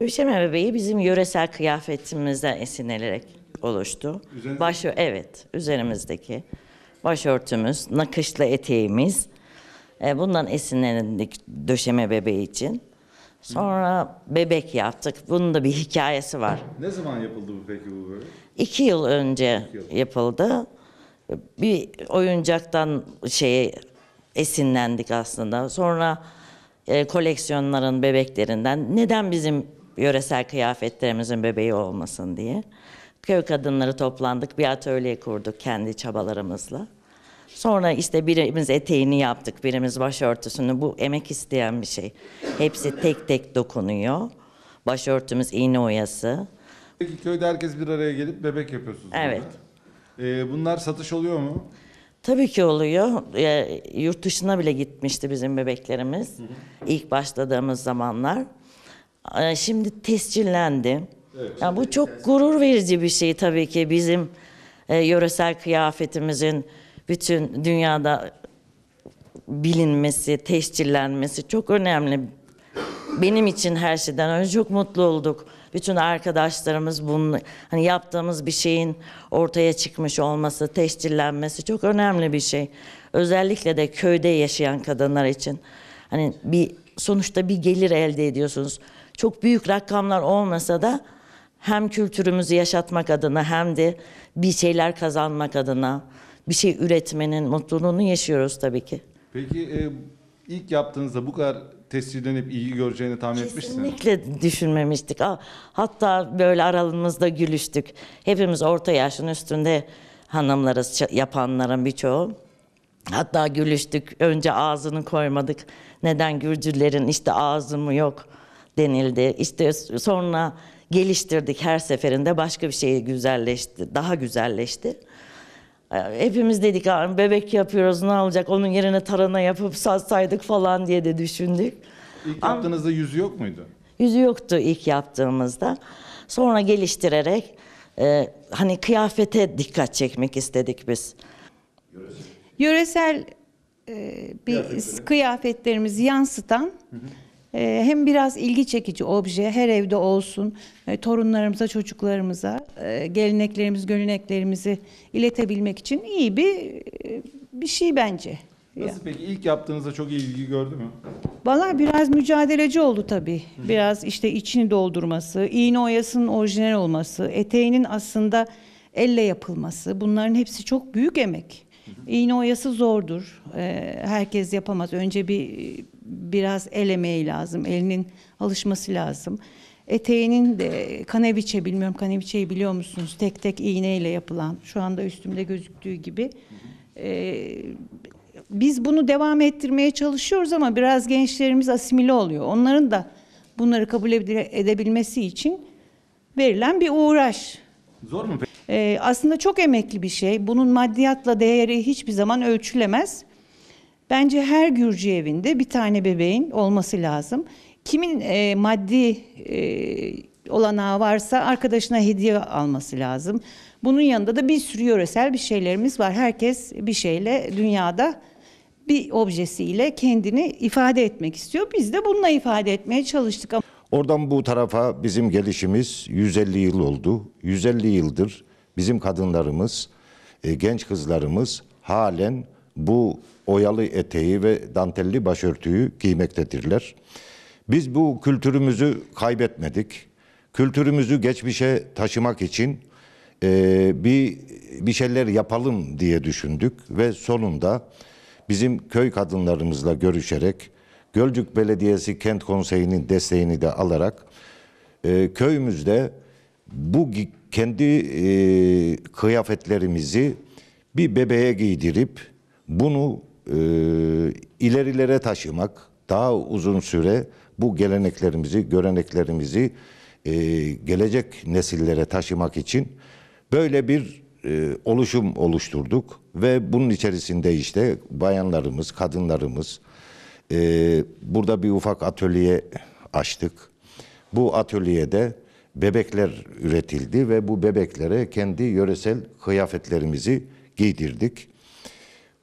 Döşeme bebeği bizim yöresel kıyafetimizden esinlenerek oluştu. Üzeriniz... Baş, evet, üzerimizdeki başörtümüz, nakışlı eteğimiz. E, bundan esinlendik döşeme bebeği için. Sonra Hı. bebek yaptık. Bunun da bir hikayesi var. Ne zaman yapıldı bu peki bu böyle? İki yıl önce İki yıl. yapıldı. Bir oyuncaktan şeye esinlendik aslında. Sonra e, koleksiyonların bebeklerinden neden bizim yöresel kıyafetlerimizin bebeği olmasın diye. Köy kadınları toplandık, bir atölye kurduk kendi çabalarımızla. Sonra işte birimiz eteğini yaptık, birimiz başörtüsünü. Bu emek isteyen bir şey. Hepsi tek tek dokunuyor. Başörtümüz iğne oyası. Peki köyde herkes bir araya gelip bebek yapıyorsunuz. Evet. Ee, bunlar satış oluyor mu? Tabii ki oluyor. E, yurt dışına bile gitmişti bizim bebeklerimiz. ilk başladığımız zamanlar. Ee, şimdi tescillendi. Evet, yani bu çok tescil. gurur verici bir şey tabii ki bizim e, yöresel kıyafetimizin bütün dünyada bilinmesi, tescillenmesi çok önemli. Benim için her şeyden önce çok mutlu olduk. Bütün arkadaşlarımız bunu hani yaptığımız bir şeyin ortaya çıkmış olması, tescillenmesi çok önemli bir şey. Özellikle de köyde yaşayan kadınlar için. Hani bir sonuçta bir gelir elde ediyorsunuz. Çok büyük rakamlar olmasa da hem kültürümüzü yaşatmak adına hem de bir şeyler kazanmak adına bir şey üretmenin mutluluğunu yaşıyoruz tabii ki. Peki e, ilk yaptığınızda bu kadar tescillenip iyi göreceğini tahmin etmişsin. Kesinlikle düşünmemiştik. Hatta böyle aralığımızda gülüştük. Hepimiz orta yaşın üstünde hanımlarız yapanların birçoğu. Hatta gülüştük. Önce ağzını koymadık. Neden Gürcülerin işte ağzı mı yok denildi. İşte sonra geliştirdik her seferinde başka bir şey güzelleşti. Daha güzelleşti. Ee, hepimiz dedik bebek yapıyoruz ne olacak onun yerine tarana yapıp satsaydık falan diye de düşündük. İlk yaptığınızda yüzü yok muydu? Yüzü yoktu ilk yaptığımızda. Sonra geliştirerek e, hani kıyafete dikkat çekmek istedik biz. Yöresel, Yöresel e, bir kıyafetlerimizi yansıtan hı hı. Ee, hem biraz ilgi çekici obje her evde olsun e, torunlarımıza, çocuklarımıza e, geleneklerimiz, göreneklerimizi iletebilmek için iyi bir e, bir şey bence. Nasıl peki ilk yaptığınızda çok iyi ilgi gördü mü? Valla biraz mücadeleci oldu tabi, Biraz işte içini doldurması, iğne oyasının orijinal olması, eteğinin aslında elle yapılması. Bunların hepsi çok büyük emek. İğne oyası zordur. Ee, herkes yapamaz. Önce bir biraz el emeği lazım, elinin alışması lazım. Eteğinin de kaneviçe bilmiyorum kaneviçeyi biliyor musunuz? Tek tek iğneyle yapılan şu anda üstümde gözüktüğü gibi. Ee, biz bunu devam ettirmeye çalışıyoruz ama biraz gençlerimiz asimile oluyor. Onların da bunları kabul edebilmesi için verilen bir uğraş. Zor mu peki? Ee, aslında çok emekli bir şey. Bunun maddiyatla değeri hiçbir zaman ölçülemez. Bence her Gürcü evinde bir tane bebeğin olması lazım. Kimin e, maddi e, olanağı varsa arkadaşına hediye alması lazım. Bunun yanında da bir sürü yöresel bir şeylerimiz var. Herkes bir şeyle dünyada bir objesiyle kendini ifade etmek istiyor. Biz de bununla ifade etmeye çalıştık. Oradan bu tarafa bizim gelişimiz 150 yıl oldu. 150 yıldır bizim kadınlarımız, e, genç kızlarımız halen bu oyalı eteği ve dantelli başörtüyü giymektedirler. Biz bu kültürümüzü kaybetmedik. Kültürümüzü geçmişe taşımak için e, bir bir şeyler yapalım diye düşündük ve sonunda bizim köy kadınlarımızla görüşerek Gölcük Belediyesi Kent Konseyi'nin desteğini de alarak e, köyümüzde bu kendi e, kıyafetlerimizi bir bebeğe giydirip bunu e, ilerilere taşımak, daha uzun süre bu geleneklerimizi, göreneklerimizi e, gelecek nesillere taşımak için böyle bir e, oluşum oluşturduk ve bunun içerisinde işte bayanlarımız, kadınlarımız e, burada bir ufak atölye açtık. Bu atölyede bebekler üretildi ve bu bebeklere kendi yöresel kıyafetlerimizi giydirdik.